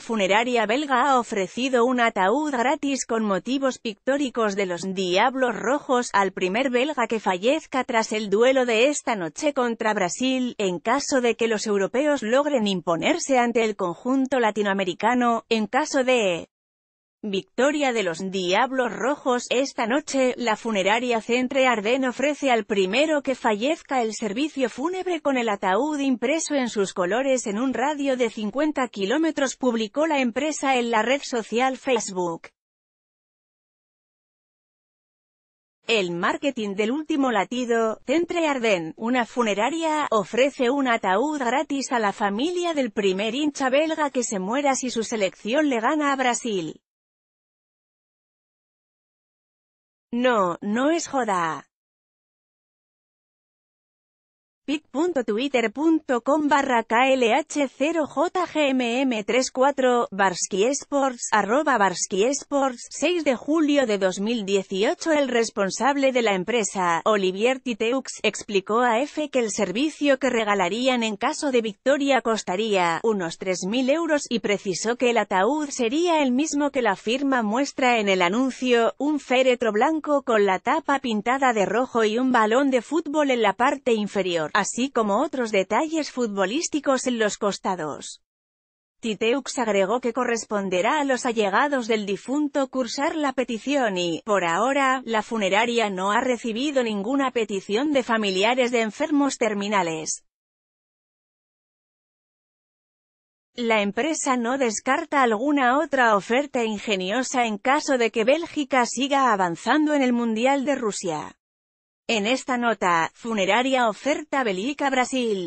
funeraria belga ha ofrecido un ataúd gratis con motivos pictóricos de los Diablos Rojos al primer belga que fallezca tras el duelo de esta noche contra Brasil, en caso de que los europeos logren imponerse ante el conjunto latinoamericano, en caso de Victoria de los Diablos Rojos. Esta noche, la funeraria Centre Arden ofrece al primero que fallezca el servicio fúnebre con el ataúd impreso en sus colores en un radio de 50 kilómetros publicó la empresa en la red social Facebook. El marketing del último latido, Centre Arden, una funeraria, ofrece un ataúd gratis a la familia del primer hincha belga que se muera si su selección le gana a Brasil. No, no es joda pic.twitter.com barra klh0jgmm34, e Barsky arroba Sports, 6 de julio de 2018 El responsable de la empresa, Olivier Titeux, explicó a EFE que el servicio que regalarían en caso de victoria costaría unos 3.000 euros y precisó que el ataúd sería el mismo que la firma muestra en el anuncio, un féretro blanco con la tapa pintada de rojo y un balón de fútbol en la parte inferior así como otros detalles futbolísticos en los costados. Titeux agregó que corresponderá a los allegados del difunto cursar la petición y, por ahora, la funeraria no ha recibido ninguna petición de familiares de enfermos terminales. La empresa no descarta alguna otra oferta ingeniosa en caso de que Bélgica siga avanzando en el Mundial de Rusia. En esta nota, Funeraria Oferta Belica Brasil.